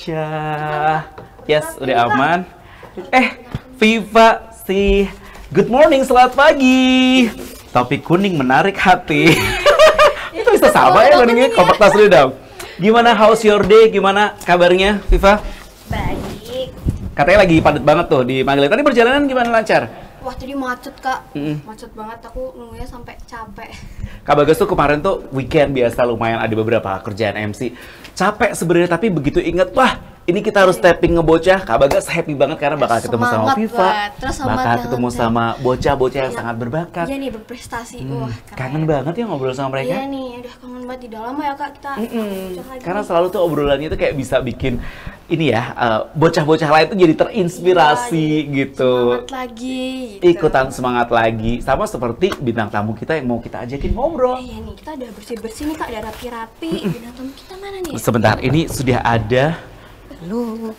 aja. Yes, udah aman. Eh, Viva sih. Good morning, selamat pagi. Topik kuning menarik hati. Itu bisa sama ya kuningnya, kompak tas dulu dong. Gimana house your day? Gimana kabarnya, Viva? Baik. Katanya lagi padat banget tuh di Magelang. Tadi perjalanan gimana lancar? wah tadi macet kak mm. macet banget aku nunggunya sampai capek kak bagus tuh kemarin tuh weekend biasa lumayan ada beberapa kerjaan MC capek sebenarnya tapi begitu inget wah ini kita harus tapping ngebocah Kak Bagas happy banget karena bakal ketemu sama Viva bakal ketemu sama bocah-bocah yang iya. sangat berbakat iya nih berprestasi hmm. Wah, kangen banget ya ngobrol sama mereka iya nih udah kangen banget tidak lama ya Kak kita mm -mm. Lagi karena selalu tuh obrolannya tuh kayak bisa bikin ini ya eh, bocah-bocah uh, lain tuh jadi terinspirasi ya, gitu semangat lagi gitu. ikutan semangat lagi sama seperti bintang tamu kita yang mau kita ajakin ngobrol iya nih kita udah bersih-bersih nih Kak udah rapi-rapi bintang tamu kita mana nih sebentar ini sudah ada Halo.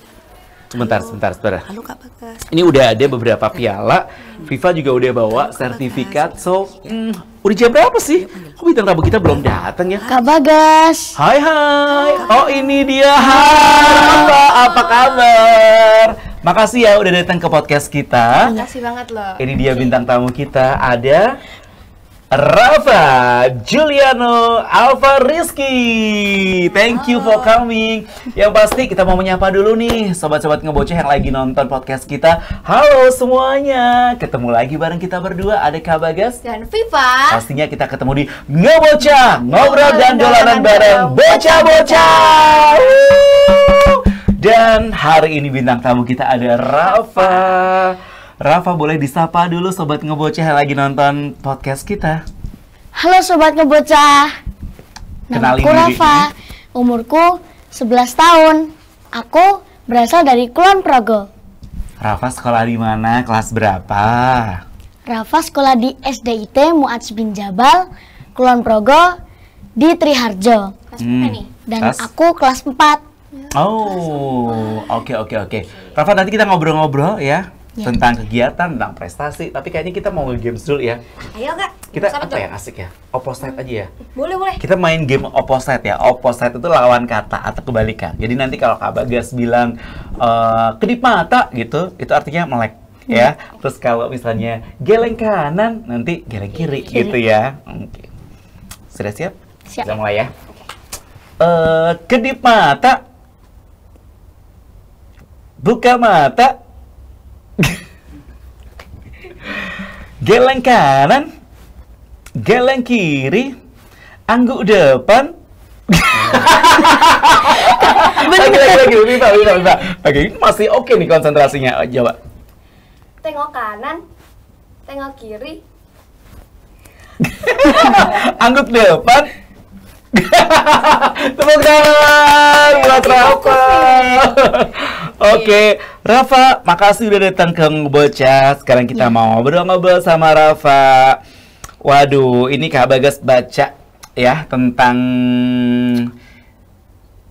Sebentar, Halo. sebentar, sebentar. Halo Kak Bagas. Ini udah ada beberapa piala. Hmm. FIFA juga udah bawa Halo, sertifikat. Bagas. So, hmm, udah jam berapa sih? Iya, Kok bintang tamu kita belum datang ya? Kak Bagas. Hai, hai. Oh, ini dia. Hai, apa, apa kabar? Makasih ya udah datang ke podcast kita. Makasih banget loh. Ini dia bintang tamu kita. Ada Rafa Juliano Alfa Rizky. Thank you for coming. Yang pasti kita mau menyapa dulu nih sobat-sobat ngeboceh yang lagi nonton podcast kita. Halo semuanya. Ketemu lagi bareng kita berdua ada Kak Bagas dan Viva. Pastinya kita ketemu di Ngebocah, ngobrol dan dolanan bareng bocah-bocah. Dan hari ini bintang tamu kita ada Rafa. Rafa boleh disapa dulu sobat ngebocah yang lagi nonton podcast kita. Halo sobat ngebocah. Kenalin diri. Rafa. Umurku 11 tahun. Aku berasal dari Kulon Progo. Rafa sekolah di mana? Kelas berapa? Rafa sekolah di SDIT Muats bin Jabal, Kulon Progo di Triharjo. Kelas hmm. nih? Dan kelas? aku kelas 4. Oh, oke oke oke. Rafa nanti kita ngobrol-ngobrol ya ya. tentang kegiatan, tentang prestasi. Tapi kayaknya kita mau game dulu ya. Ayo kak. Kita apa yang asik ya? Opposite aja ya. Boleh boleh. Kita main game opposite ya. Opposite itu lawan kata atau kebalikan. Jadi nanti kalau Kak Bagas bilang e, kedip mata gitu, itu artinya melek hmm. ya. Terus kalau misalnya geleng kanan, nanti geleng kiri gitu ya. Oke. Sudah siap? Siap. mulai ya. Okay. Uh, eh, kedip mata. Buka mata. geleng kanan, geleng kiri, angguk depan. lagi lagi lagi Viva lagi Viva. Oke ini masih oke okay nih konsentrasinya. Oh, coba. Tengok kanan, tengok kiri. angguk depan. Tepuk tangan buat Rafa. Oke. Okay. Rafa, makasih udah datang ke Ngobocah. Sekarang kita yeah. mau ngobrol-ngobrol sama Rafa. Waduh, ini Kak Bagas baca ya tentang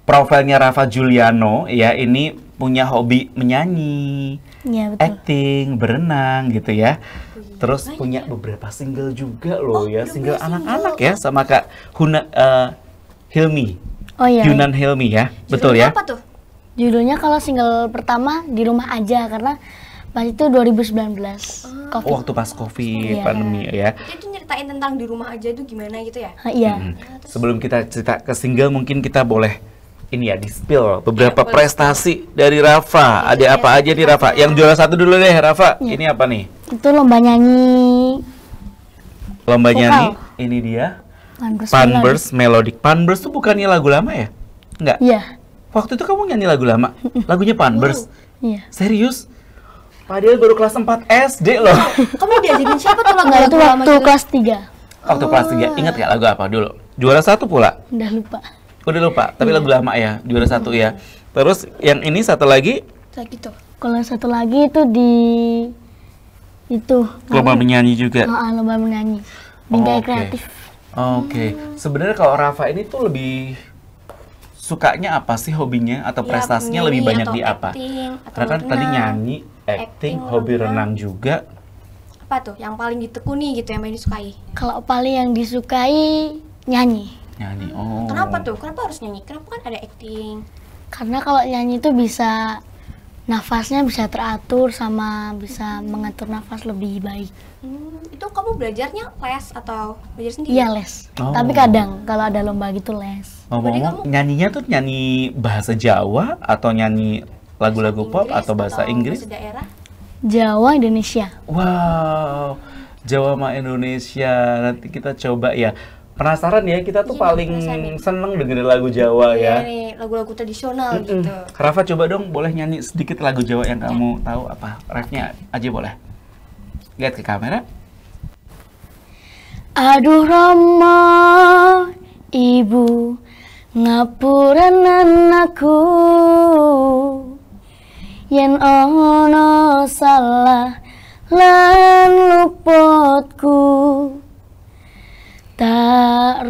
profilnya Rafa Juliano. ya ini punya hobi menyanyi, ya, betul. acting, berenang gitu ya. Terus Banyak. punya ya. beberapa single juga loh oh, ya, single anak-anak ya sama Kak Huna uh, Hilmi. Oh iya. Yunan Hilmi ya. Judulnya betul ya. Apa tuh? Judulnya kalau single pertama di rumah aja karena pas itu 2019. Oh. COVID. Waktu pas Covid yeah. pandemi ya. Jadi nyeritain tentang di rumah aja itu gimana gitu ya? Ah, iya. Hmm. Sebelum kita cerita ke single mungkin kita boleh ini ya di spill beberapa ya, prestasi dari Rafa. Ya, Ada ya, apa ya, aja nih Rafa? Yang juara satu dulu deh Rafa. Ya. Ini apa nih? Itu lomba nyanyi. Lomba nyanyi. Ini dia. Panbers, Melodic. Panbers itu bukannya lagu lama ya? Enggak. Iya waktu itu kamu nyanyi lagu lama, lagunya Panbers, oh, Iya. Serius? Padahal baru kelas 4 SD loh. Kamu diajakin siapa tuh lagu itu lama gitu? kelas 3. Waktu kelas 3, ingat gak lagu apa dulu? Juara satu pula? Udah lupa. Udah lupa, tapi lagu lama ya, juara satu ya. Hmm. Terus yang ini satu lagi? Kalau satu lagi itu di itu. Lomba menyanyi juga. Oh, lomba menyanyi. Bingkai kreatif. Oke. Hmm. Sebenarnya kalau Rafa ini tuh lebih sukanya apa sih hobinya atau ya, prestasinya lebih banyak di apa? Karena kan tadi nah, nyanyi, acting, acting hobi renang. renang juga. Apa tuh yang paling ditekuni gitu yang paling disukai? Kalau paling yang disukai nyanyi. Nyanyi. Oh. Kenapa tuh? Kenapa harus nyanyi? Kenapa kan ada acting? Karena kalau nyanyi itu bisa nafasnya bisa teratur sama bisa mengatur nafas lebih baik. Hmm, itu kamu belajarnya les atau belajar sendiri? Iya les, oh. tapi kadang kalau ada lomba gitu les. Ngomong kamu... nyanyinya tuh nyanyi bahasa Jawa atau nyanyi lagu-lagu pop atau bahasa atau Inggris? Bahasa daerah? Jawa Indonesia. Wow, Jawa ma Indonesia. Nanti kita coba ya penasaran ya kita tuh iya, paling seneng dengerin lagu Jawa iya, ya lagu-lagu tradisional mm -mm. gitu Rafa coba dong boleh nyanyi sedikit lagu Jawa yang kamu iya. tahu apa refnya aja boleh lihat ke kamera Aduh Rama ibu ngapuran anakku yang ono salah lan luputku tak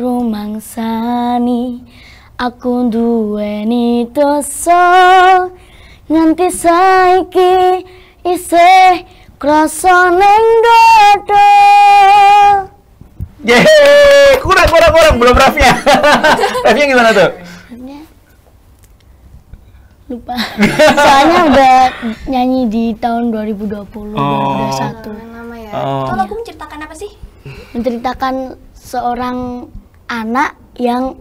sani aku duweni dosa nganti saiki isih krasa ning dada Yeay, kurang kurang kurang belum rafnya Rafnya gimana tuh? lupa soalnya udah nyanyi di tahun 2020 oh. 2021 ya. oh. kalau aku menceritakan apa sih menceritakan seorang anak yang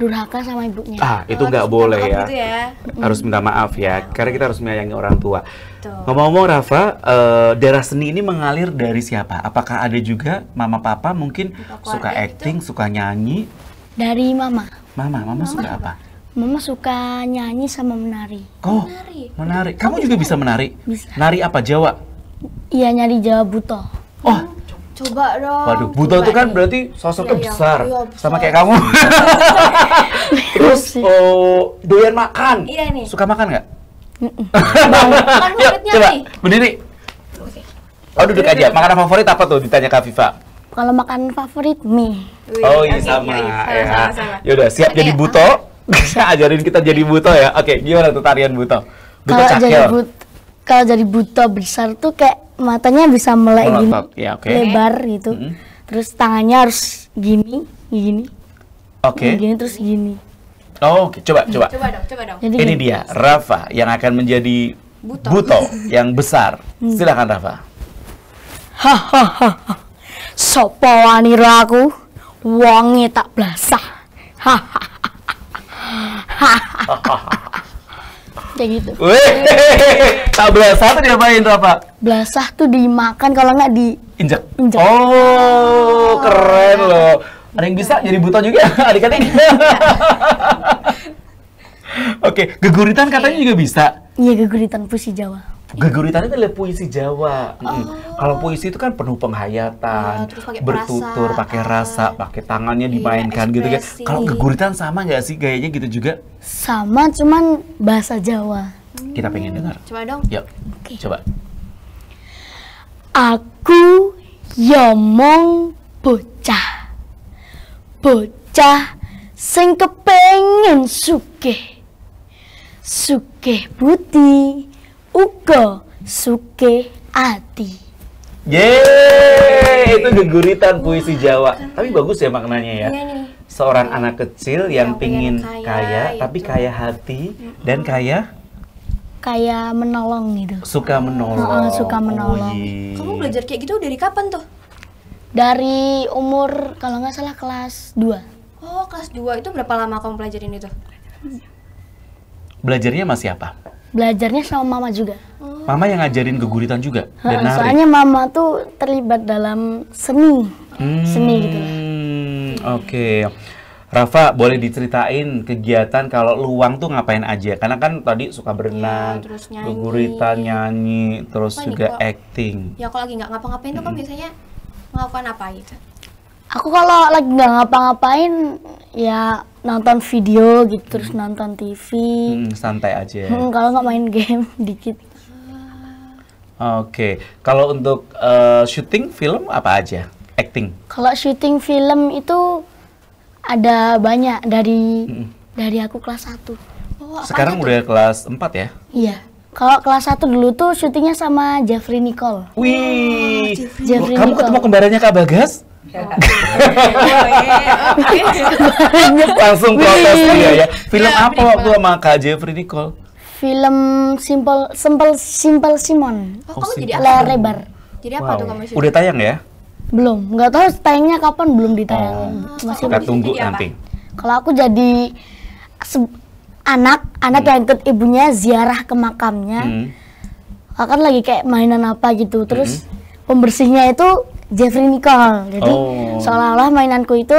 durhaka sama ibunya. Ah, itu nggak boleh ya. Gitu ya. Harus minta maaf ya, karena kita harus menyayangi orang tua. Ngomong-ngomong Rafa, uh, eh, daerah seni ini mengalir dari siapa? Apakah ada juga mama papa mungkin suka gitu? acting, itu? suka nyanyi? Dari mama. Mama, mama, mama suka apa? Mama suka nyanyi sama menari. Oh, menari. menari. Kamu, oh, Kamu juga bisa menari? Bisa. Nari apa? Jawa? Iya, nyari Jawa buto. Oh, Coba dong. Waduh, buta itu kan berarti sosoknya iya, iya. besar. Iya, besar. Sama kayak kamu. Terus iya oh, doyan makan. Iya nih. Suka makan nggak? Yuk, Coba, nih. berdiri. Oh, duduk aja. Makanan favorit apa tuh ditanya Kak Viva? Kalau makan favorit mie. Oh, iya okay, sama. Iya, sama, sama. udah, siap okay, iya, jadi buto. Bisa ajarin kita jadi buto ya. Oke, okay, gimana tuh tarian buto? Buto kalau Jadi but, kalau jadi buto besar tuh kayak matanya bisa melek gini, ya, okay. lebar gitu. Mm -hmm. Terus tangannya harus gini, gini. Oke. Okay. Gini terus gini. Oh, oke. Okay. Coba, mm, coba. Coba dong, coba dong. Jadi Ini gini. dia, Rafa yang akan menjadi buto, buto yang besar. Hmm. Silakan Rafa. Hahaha. Sopo waniro aku, wonge tak belasah Hahaha kayak gitu. Wih, tak belasah tuh diapain tuh apa? Belasah tuh dimakan kalau nggak di injek. injek. Oh, keren loh. Ada yang bisa jadi buta juga adik-adik. Oke, geguritan katanya juga bisa. Iya geguritan puisi Jawa. Geguritan itu adalah puisi Jawa. Oh. Kalau puisi itu kan penuh penghayatan, ya, pake bertutur, pakai rasa, ah. pakai tangannya iya, dimainkan iya, gitu kan. Kalau geguritan sama nggak sih gayanya gitu juga? Sama, cuman bahasa Jawa. Kita pengen hmm, dengar. Coba dong. Yuk, okay. coba. Aku yomong bocah, bocah sing kepengen suke, suke sugih budi uga suke ati Yeay, itu geguritan puisi Jawa. Tapi bagus ya maknanya ya. Iya Seorang anak kecil yang iya, pingin kaya, tapi kaya hati dan kaya Kaya menolong gitu. Suka menolong. Oh, suka menolong. Oh, Kamu belajar kayak gitu dari kapan tuh? Dari umur kalau nggak salah kelas 2. Oh, kelas 2 itu berapa lama kamu pelajarin itu? Belajarnya sama apa? Belajarnya sama mama juga. Mama yang ngajarin keguritan juga ha, dan nari. Soalnya mama tuh terlibat dalam seni. Hmm, seni gitu lah. Hmm, oke. Okay. Rafa, boleh diceritain kegiatan kalau luang tuh ngapain aja? Karena kan tadi suka iya, berenang, ya, terus nyanyi, guguritan, nyanyi, terus apa juga nih, acting. Ya kalau lagi nggak ngapa-ngapain hmm. tuh kan biasanya melakukan apa gitu? Aku kalau lagi nggak ngapa-ngapain, ya nonton video gitu hmm. terus nonton TV hmm, santai aja hmm, kalau nggak main game dikit oke okay. kalau untuk uh, eh, syuting film apa aja acting kalau syuting film itu ada banyak dari hmm. dari aku kelas 1 oh, sekarang udah tuh? kelas 4 ya iya kalau kelas 1 dulu tuh syutingnya sama Jeffrey Nicole. Wih, oh, Jeffrey. Jeffrey kamu Nicole. ketemu kembarannya Kak Bagas? Banyak langsung protes dia ya. Film iya, apa waktu sama Kak Jeffrey Nicole? Film Simple Simple Simple Simon. Oh, kamu oh, jadi Layar lebar. Jadi apa tuh kamu Udah tayang ya? Belum, nggak tahu tayangnya kapan belum ditayang. Oh. Masih kita tunggu nanti. Kalau aku jadi anak, anak hmm. yang ikut ibunya ziarah ke makamnya. Hmm. Akan lagi kayak mainan apa gitu. Terus hmm. pembersihnya itu Jeffrey Nicole. Jadi oh. seolah-olah mainanku itu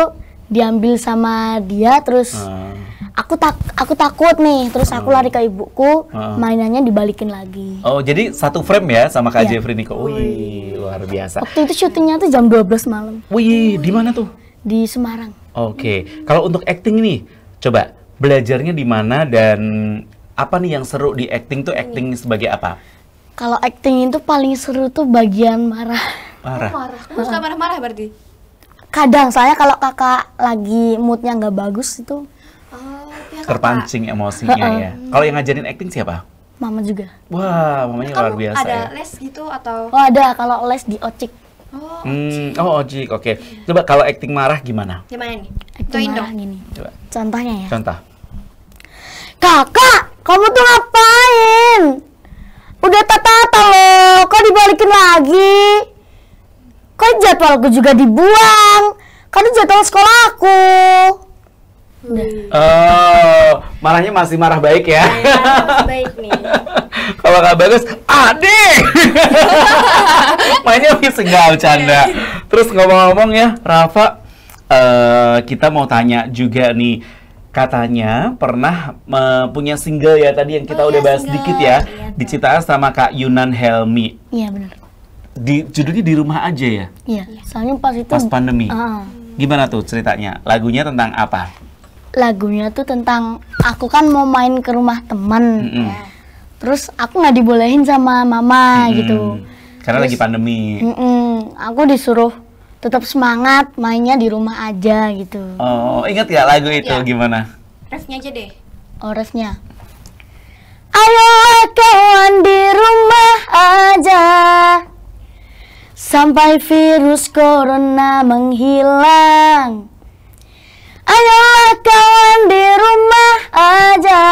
diambil sama dia terus uh. aku tak aku takut nih terus aku ah. lari ke ibuku uh. mainannya dibalikin lagi. Oh, jadi satu frame ya sama Kak yeah. Jeffrey Nicole. Wih, luar biasa. Waktu itu syutingnya tuh jam 12 malam. Wih, di mana tuh? Di Semarang. Oke. Okay. Kalau untuk acting ini coba belajarnya di mana dan apa nih yang seru di acting tuh acting sebagai apa? Kalau acting itu paling seru tuh bagian marah. Parah. Oh, marah. Kamu suka marah-marah berarti? Kadang, soalnya kalau kakak lagi moodnya nggak bagus itu. Oh, ya, Terpancing emosinya ya. Kalau yang ngajarin acting siapa? Mama juga. Wah, mamanya Kamu luar biasa ada ya. les gitu atau? Oh ada, kalau les di Ocik. Oh, hmm, oh Oji, oke. Okay. Coba kalau acting marah gimana? Gimana nih? Acting marah gini. Coba. Contohnya ya. Contoh. Kakak, kamu tuh ngapain? Udah tata-tata loh, kok dibalikin lagi? Kok jadwalku juga dibuang. Kan jadwal sekolahku. Oh, marahnya masih marah baik ya? Iya, baik nih. Kalau nggak bagus, adik! Mainnya bisa nggak canda. Terus ngomong-ngomong ya, Rafa, uh, kita mau tanya juga nih, katanya pernah eh, punya single ya tadi yang kita oh, udah ya, bahas single. dikit ya, iya, diciptakan sama Kak Yunan Helmi. Iya benar di judulnya di rumah aja ya? Iya, soalnya pas itu pas pandemi. Uh. Gimana tuh ceritanya? Lagunya tentang apa? Lagunya tuh tentang aku kan mau main ke rumah teman. Mm -hmm. Terus aku nggak dibolehin sama mama mm -hmm. gitu. Karena Terus, lagi pandemi. Mm -mm, aku disuruh tetap semangat mainnya di rumah aja gitu. Oh, ingat gak lagu itu ya. gimana? Refnya aja deh. Oh, refnya. Ayo kawan di rumah aja sampai virus corona menghilang. Ayolah kawan di rumah aja,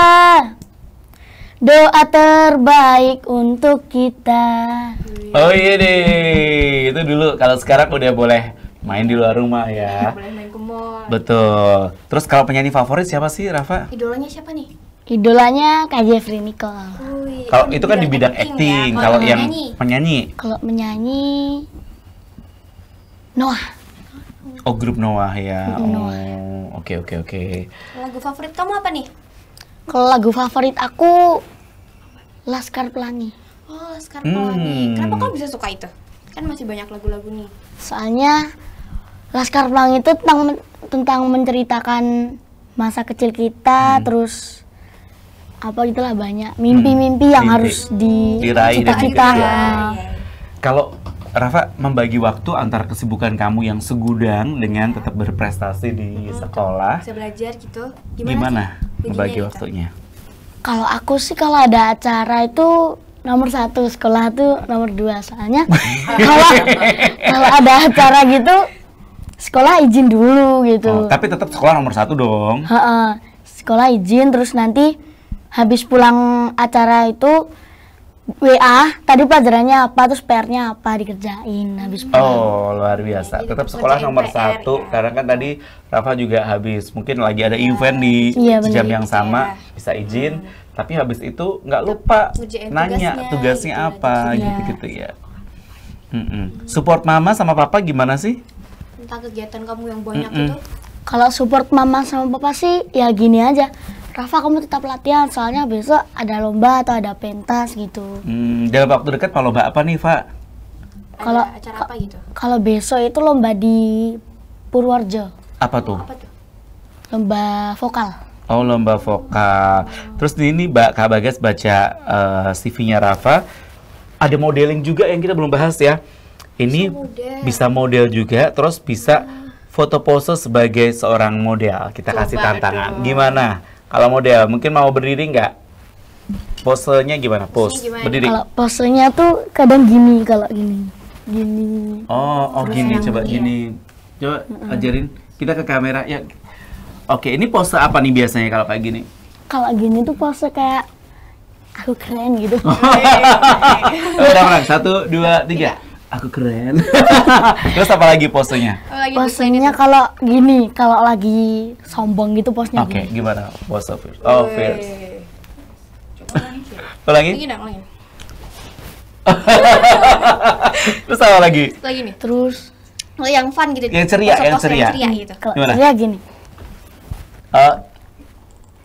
doa terbaik untuk kita. Oh iya deh, itu dulu. Kalau sekarang udah boleh main di luar rumah ya. Boleh main ke mall. Betul. Terus kalau penyanyi favorit siapa sih, Rafa? Idolanya siapa nih? Idolanya Kak Jeffrey Nicole. Kalau kan itu kan di bidang acting, ya. kalau yang menyanyi. Kalau menyanyi Noah. Oh, grup Noah ya. Grup oh, oke oke oke. Lagu favorit kamu apa nih? Kalau lagu favorit aku Laskar Pelangi. Oh, Laskar Pelangi. Hmm. Kenapa kamu bisa suka itu? Kan masih banyak lagu-lagu nih. Soalnya Laskar Pelangi itu tentang tentang menceritakan masa kecil kita, hmm. terus apa gitulah banyak mimpi-mimpi yang mimpi. harus di diraih dan kita ya. Kalau Rafa membagi waktu antara kesibukan kamu yang segudang dengan tetap berprestasi di hmm, sekolah. Bisa belajar gitu. Gimana, gimana membagi gitu. waktunya? Kalau aku sih kalau ada acara itu nomor satu sekolah tuh nomor dua soalnya kalau kalau ada acara gitu sekolah izin dulu gitu. Oh, tapi tetap sekolah nomor satu dong. He -he, sekolah izin terus nanti habis pulang acara itu WA tadi pelajarannya apa terus PR-nya apa dikerjain habis pulang. Oh luar biasa. Tetap sekolah nomor PR, satu ya. karena kan tadi Rafa juga habis mungkin lagi ada ya. event di bener, iya, jam yang sama ya. bisa izin hmm. tapi habis itu nggak lupa Ujian nanya tugasnya, gitu, apa gitu-gitu gitu, ya. Gitu -mm. Support mama sama papa gimana sih? Tentang kegiatan kamu yang banyak mm itu. Kalau support mama sama papa sih ya gini aja Rafa kamu tetap latihan soalnya besok ada lomba atau ada pentas gitu. Hmm, dalam waktu dekat mau lomba apa nih, Pak? Kalau acara apa gitu? Kalau besok itu lomba di Purworejo. Apa tuh? Apa tuh? Lomba vokal. Oh, lomba vokal. Oh. Terus ini Mbak Kak Bagas baca uh, eh, CV-nya Rafa. Ada modeling juga yang kita belum bahas ya. Ini bisa model, bisa model juga, terus bisa hmm. foto pose sebagai seorang model. Kita Coba kasih tantangan. Itu. Gimana? Kalau model, mungkin mau berdiri nggak? Posenya gimana? Pose, gimana? berdiri. Kalau posenya tuh kadang gini kalau gini. Gini. Oh, oh Terus gini coba iya. gini. Coba mm -hmm. ajarin kita ke kamera ya. Oke, ini pose apa nih biasanya kalau kayak gini? Kalau gini tuh pose kayak aku keren gitu. Udah, orang Satu, dua, tiga. tiga aku keren. Terus apa lagi posenya? Oh, posenya kalau gini, kalau lagi sombong gitu posnya. Oke, okay, gimana pose Fierce? Oh, Fierce. Coba lagi. Lagi Terus apa lagi? Lagi nih. Terus oh, yang fun gitu. Yang ceria, yang ceria. Yang ceria gitu. Gimana? Ceria gini. Uh,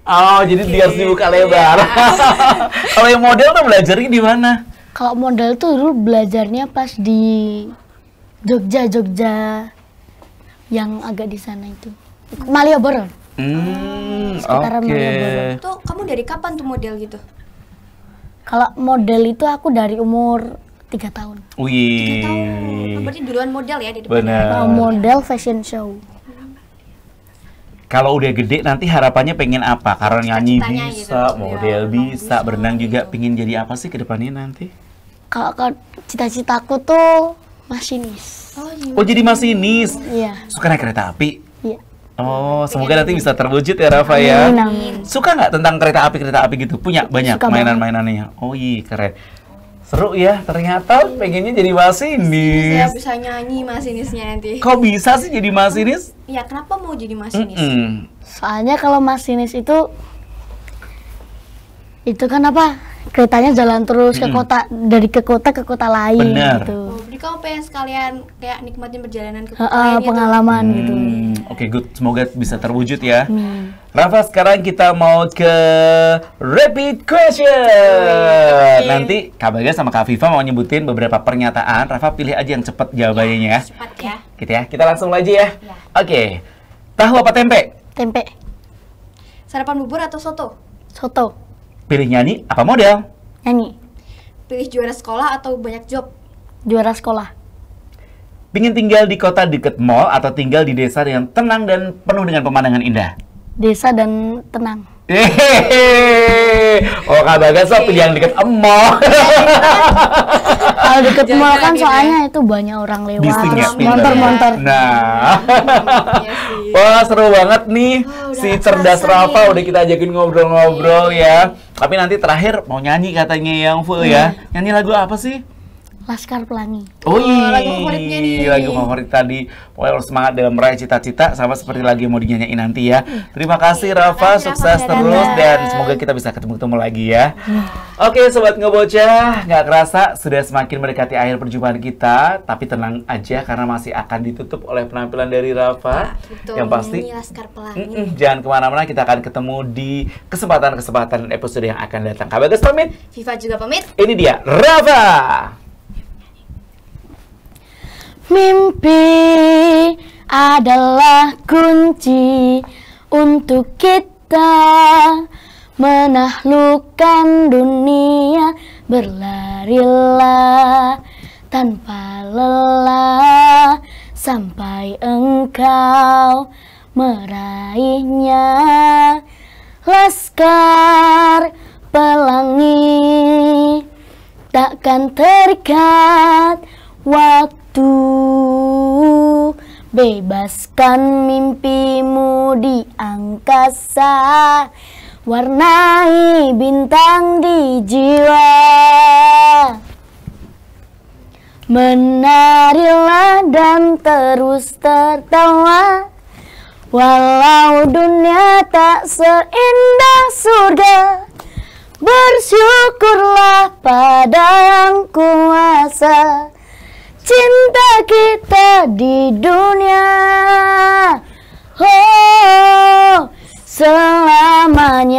Oh, jadi okay. dia harus dibuka lebar. Iya. Kalau yang model tuh belajarnya di mana? kalau model tuh dulu belajarnya pas di Jogja Jogja yang agak di sana itu Malioboro hmm, Sekitar okay. Malioboro tuh kamu dari kapan tuh model gitu kalau model itu aku dari umur tiga tahun wih tiga tahun oh, berarti duluan model ya di depan Bener. Ya? model fashion show kalau udah gede nanti harapannya pengen apa? Karena nyanyi bisa, gitu. model ya, bisa, berenang juga. Pengen jadi apa sih ke depannya nanti? kalau cita-citaku tuh masinis. Oh, iya. oh jadi masinis. Iya. Suka naik kereta api. Iya. Oh, semoga nanti bisa terwujud ya Rafa ya. Suka nggak tentang kereta api kereta api gitu? Punya banyak mainan-mainannya. Oh iya keren. Seru ya, ternyata pengennya jadi masinis. Saya bisa nyanyi masinisnya nanti. Kok bisa sih jadi masinis? Ya kenapa mau jadi masinis? Mm -mm. Soalnya kalau masinis itu, itu kan apa? keretanya jalan terus ke kota dari ke kota ke kota lain Bener. gitu. Oh, jadi kamu pengen sekalian kayak nikmatin perjalanan ke kota uh, pengalaman gitu. Hmm. gitu. Oke, okay, good. Semoga bisa terwujud ya. Hmm. Rafa, sekarang kita mau ke rapid question. Oh, iya, okay. Nanti kabarnya sama Kak Viva mau nyebutin beberapa pernyataan. Rafa pilih aja yang cepat jawabannya ya. ya cepat ya. Gitu ya. Kita langsung aja ya. ya. Oke. Okay. Tahu apa tempe? Tempe. Sarapan bubur atau soto? Soto. Pilih nyanyi apa model? Nyanyi. Pilih juara sekolah atau banyak job? Juara sekolah. Pingin tinggal di kota deket mall atau tinggal di desa yang tenang dan penuh dengan pemandangan indah? Desa dan tenang. Hehehe. Oh, kabar gak sih? pilih yang deket mall. Kalau deket mall kan gitu ya. soalnya itu banyak orang lewat terus motor-motor. Nah. Iya Wah, seru banget nih oh, si cerdas Rafa udah kita ajakin ngobrol-ngobrol ya. Tapi nanti terakhir mau nyanyi katanya yang full ya. ya. Iya. Nyanyi lagu apa sih? Laskar Pelangi. Oh iya, lagu favoritnya nih. Lagu favorit tadi. Pokoknya harus semangat dalam meraih cita-cita sama seperti lagi mau dinyanyain nanti ya. Hmm. Terima kasih Rafa, sukses terus dan semoga kita bisa ketemu-ketemu lagi ya. Hmm. Oke, sobat ngebocah, nggak kerasa sudah semakin mendekati akhir perjumpaan kita, tapi tenang aja karena masih akan ditutup oleh penampilan dari Rafa. Ah, yang pasti Laskar Pelangi. jangan kemana mana kita akan ketemu di kesempatan-kesempatan episode yang akan datang. Kabar pamit. Viva juga pamit. Ini dia Rafa. Mimpi adalah kunci untuk kita menaklukkan dunia berlarilah tanpa lelah sampai engkau meraihnya laskar pelangi takkan terikat waktu Bebaskan mimpimu di angkasa Warnai bintang di jiwa Menarilah dan terus tertawa Walau dunia tak seindah surga Bersyukurlah pada yang kuasa cinta kita di dunia oh selamanya